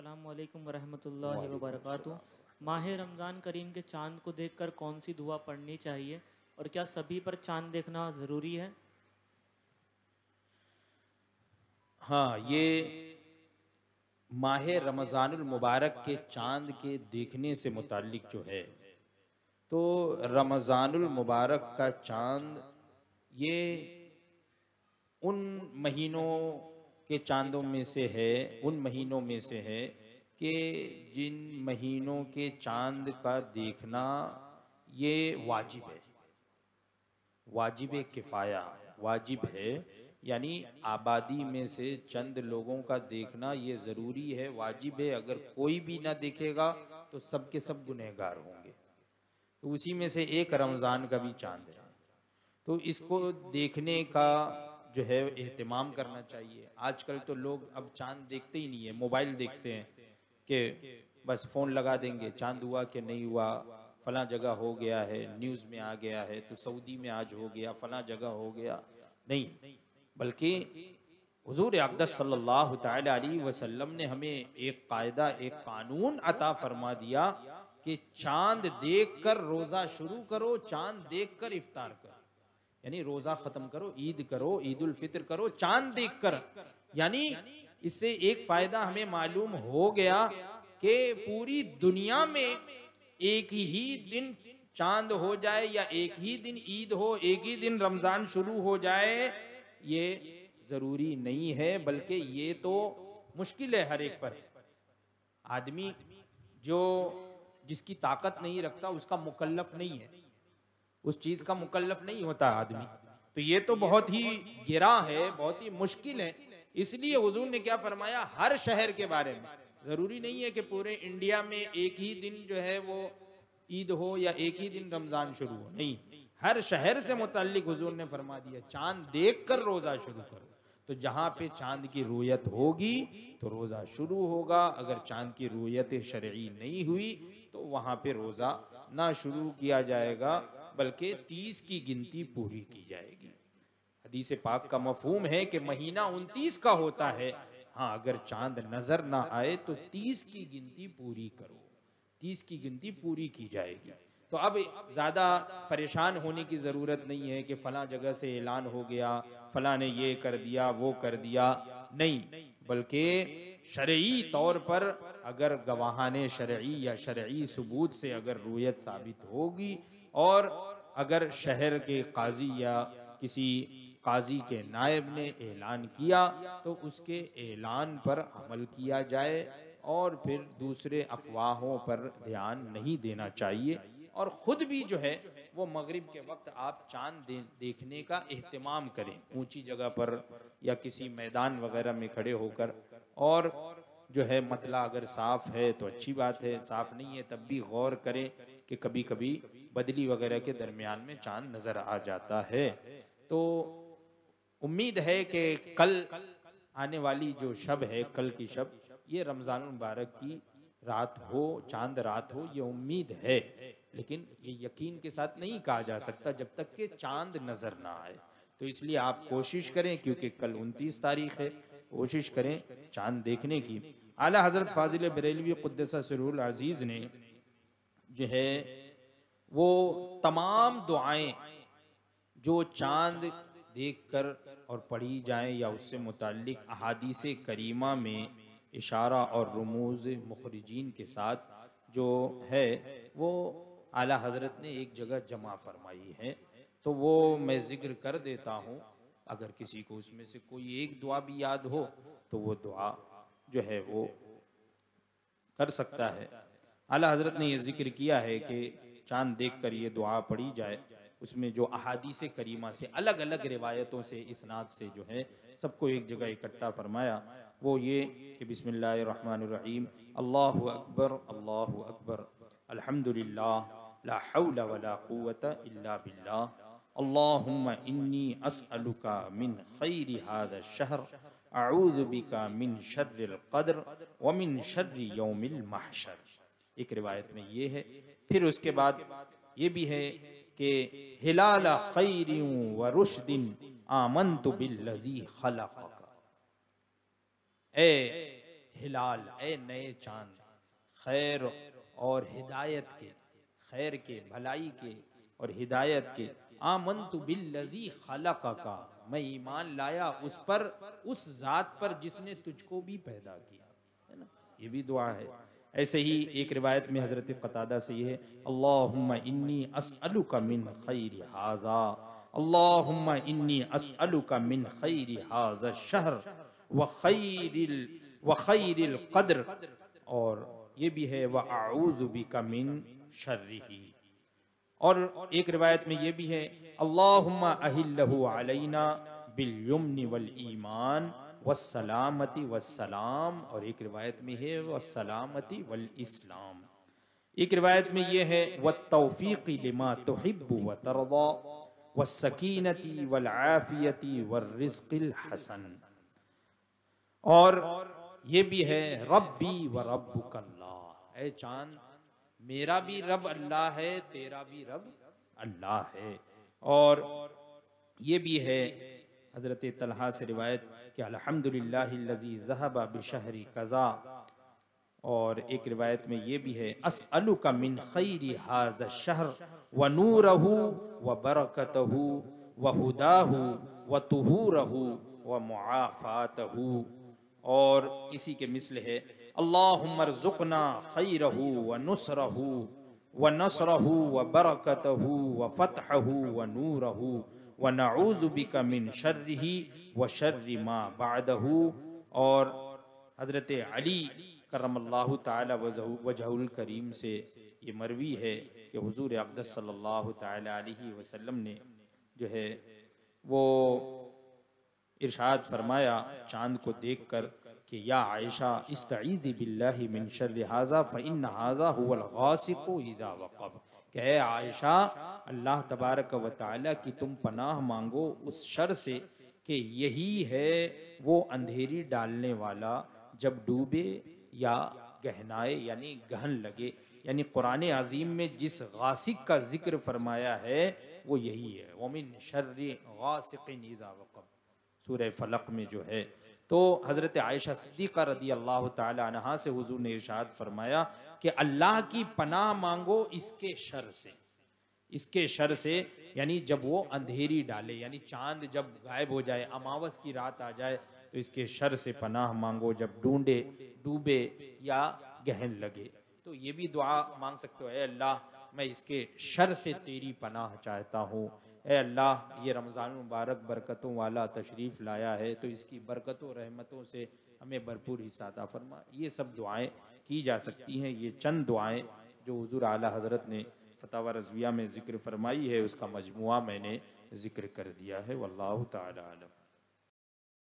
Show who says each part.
Speaker 1: अल्लाम वरहमतुल्लाहि वबरकातु माह रमज़ान करीम के चांद को देखकर कौन सी दुआ पढ़नी चाहिए और क्या सभी पर चांद देखना ज़रूरी है हाँ ये माह रमज़ानमबारक के चांद के देखने से मुतल जो है तो रमज़ानमबारक का चांद ये उन महीनों के चांदों में से है उन महीनों में से है कि जिन महीनों के चांद का देखना ये वाजिब है वाजिब किफ़ाया वाजिब है यानी आबादी में से चंद लोगों का देखना ये ज़रूरी है वाजिब है अगर कोई भी ना देखेगा तो सब के सब गुनहगार होंगे तो उसी में से एक रमज़ान का भी चांद है तो इसको देखने का जो है अहतमाम करना चाहिए आजकल तो लोग अब चांद देखते ही नहीं है मोबाइल देखते हैं कि बस फ़ोन लगा देंगे चांद हुआ कि नहीं हुआ फ़ला जगह हो गया है न्यूज़ में आ गया है तो सऊदी में आज हो गया फ़ला जगह हो गया नहीं बल्कि हजूर अकदस सल्लल्लाहु अलैहि वसल्लम ने हमें एक कायदा एक कानून अता फरमा दिया कि चांद देखकर रोज़ा शुरू करो चांद देखकर इफ्तार करो यानी रोजा खत्म करो ईद करो ईद उल फितर करो चांद देख कर यानी इससे एक फायदा हमें मालूम हो गया कि पूरी दुनिया में एक ही दिन चांद हो जाए या एक ही दिन ईद हो एक ही दिन रमजान शुरू हो जाए ये जरूरी नहीं है बल्कि ये तो मुश्किल है हर एक पर आदमी जो जिसकी ताकत नहीं रखता उसका मुकल्लफ नहीं है उस चीज का मुकल्लफ नहीं होता आदमी तो ये तो बहुत ही गिरा है बहुत ही मुश्किल है इसलिए हजूर ने क्या फरमाया हर शहर के बारे में जरूरी नहीं है कि पूरे इंडिया में एक ही दिन जो है वो ईद हो या एक ही दिन रमजान शुरू हो नहीं हर शहर से मुतालिक हजूर ने फरमा दिया चांद देख कर रोजा शुरू करो तो जहाँ पे चांद की रोयत होगी तो रोजा शुरू होगा अगर चांद की रोयत शर्य नहीं हुई तो वहाँ पे रोजा ना शुरू किया जाएगा बल्कि तीस की गिनती पूरी की जाएगी हदीस पाक का मफहूम है कि महीना उनतीस का होता है हाँ अगर चांद नजर ना आए तो तीस की गिनती पूरी करो तीस की गिनती पूरी की जाएगी तो अब ज़्यादा परेशान होने की ज़रूरत नहीं है कि फला जगह से ऐलान हो गया फला ने ये कर दिया वो कर दिया नहीं बल्कि शर्य तौर पर अगर गवाहान शर्य या शर्य सबूत से अगर रूयत साबित होगी और अगर शहर के काजी या किसी काजी के नायब ने ऐलान किया तो उसके ऐलान पर अमल किया जाए और फिर दूसरे अफवाहों पर ध्यान नहीं देना चाहिए और ख़ुद भी जो है वो मगरिब के वक्त आप चांद दे, देखने का अहतमाम करें ऊंची जगह पर या किसी मैदान वगैरह में खड़े होकर और जो है मतला अगर साफ़ है तो अच्छी बात है साफ़ नहीं है तब भी गौर करें कि कभी कभी बदली वगैरह के दरमियान में चांद नज़र आ जाता है तो उम्मीद है कि कल आने वाली जो शब है कल की शब ये रमज़ान मुबारक की रात हो चांद रात हो ये उम्मीद है लेकिन ये यकीन के साथ नहीं कहा जा सकता जब तक के चांद नजर ना आए तो इसलिए आप कोशिश करें क्योंकि कल उनतीस तारीख है कोशिश करें चांद देखने की आला हजरत फाजिल बरेलवी कुद्दसा सरूल अजीज ने जो है वो तमाम दुआएं जो चांद देखकर और पढ़ी जाएं या उससे मुतक अहादीस करीमा में इशारा और रमूज मुखरजीन के साथ जो है वो आला हजरत ने एक जगह जमा फरमाई है तो वो मैं जिक्र कर देता हूँ अगर किसी को उसमें से कोई एक दुआ भी याद हो तो वो दुआ जो है वो कर सकता है आला हजरत ने यह जिक्र किया है कि चांद देख कर ये दुआ पढ़ी जाए उसमें जो अहादी से करीमा से अलग अलग रिवायतों से नाद से जो है सबको एक जगह इकट्ठा फरमाया वो ये कि बिसमीम अल्लाह अकबर अल्लाह अकबर अल्हम्दुलिल्लाह ला इल्ला बिल्लाह अल्लाहुम्मा इन्नी असअलुका मिन खैरि हादा शहर अऊज़ु बिका मिन शर्रिल कद्र व मिन शर्रि यौमिल المحشر एक रिवायत में ये है फिर उसके बाद ये भी है कि हिलाल खैर व रुशदिन आमन बिल्लजी ए हिलाल ए नए चांद खैर और हिदायत के खैर के भलाई के और हिदायत के आमन तो बिल्लजी खलक का मैं ईमान लाया उस पर उस जात पर जिसने तुझको भी पैदा किया है ना ये भी दुआ है ऐसे ही एक रिवायत में हज़रत कतादा से ये है अल्लाहुम्मा और ये भी है वह आऊजुबी का मिन शर्री और एक रिवायत में ये भी है अल्लाह अहिल्लना बिलयमन वल ईमान वसलामती वसलाम और एक रिवायत में है वसलामती वल इस्लाम एक रिवायत में यह है व तोफ़ी लिमा तोहब व तरवा व सकीनती वल आफ़ियती व रिस्किल हसन और ये भी है रबी व रब ए चांद मेरा भी रब अल्लाह है तेरा भी रब अल्लाह है और ये भी है हज़रत तलहा से रिवायत कि अलहमदिल्लाजी जहबा बशहरी कज़ा और एक रिवायत में ये भी है अस अलु का मिन खैरी हाज शहर व नूर व बरकत व हुदा व रहू व मुआफ़ात और इसी के मिसल है अल्लाह खई रहू व नुसर व नसर व बरकत व फ़तह व नूर व का मिन शर्र व शर्र मा बाद और हज़रत अली करमल्ला तजहुल करीम से ये मरवी है कि हजूर अब्दस सल्ला अलैहि ने जो है वो इरशाद फरमाया चांद को देख कर कि या आयशा इस तईज़ी मिन हाजा फ़िन हाजा हुवल वक़ब कहे आयशा अल्लाह तबारक व ताली की तुम पनाह मांगो उस शर से कि यही है वो अंधेरी डालने वाला जब डूबे या गहनाए यानी गहन लगे यानी कुरान अजीम में जिस गासिक का जिक्र फरमाया है वो यही है वमिन शर्र गासिक वक़ब सूर्य फलक में जो है तो हज़रत आयशा सदीक़ा रदी अल्लाह तहा से हुजूर ने इरशाद फरमाया कि अल्लाह की पनाह मांगो इसके शर से इसके शर से यानी जब वो अंधेरी डाले यानी चांद जब गायब हो जाए अमावस की रात आ जाए तो इसके शर से पनाह मांगो जब ढूंढे डूबे या गहन लगे तो ये भी दुआ मांग सकते हो अल्लाह मैं इसके शर से तेरी पनाह चाहता हूँ ए अल्लाह ये रमज़ान मुबारक बरकतों वाला तशरीफ़ लाया है तो इसकी बरकतों रहमतों से हमें भरपूर हिस्साता फरमा ये सब दुआएं की जा सकती हैं ये चंद दुआएं जो हजूर आला हज़रत ने फतावा रजविया में ज़िक्र फरमाई है उसका मजमू मैंने ज़िक्र कर दिया है वल्ल तम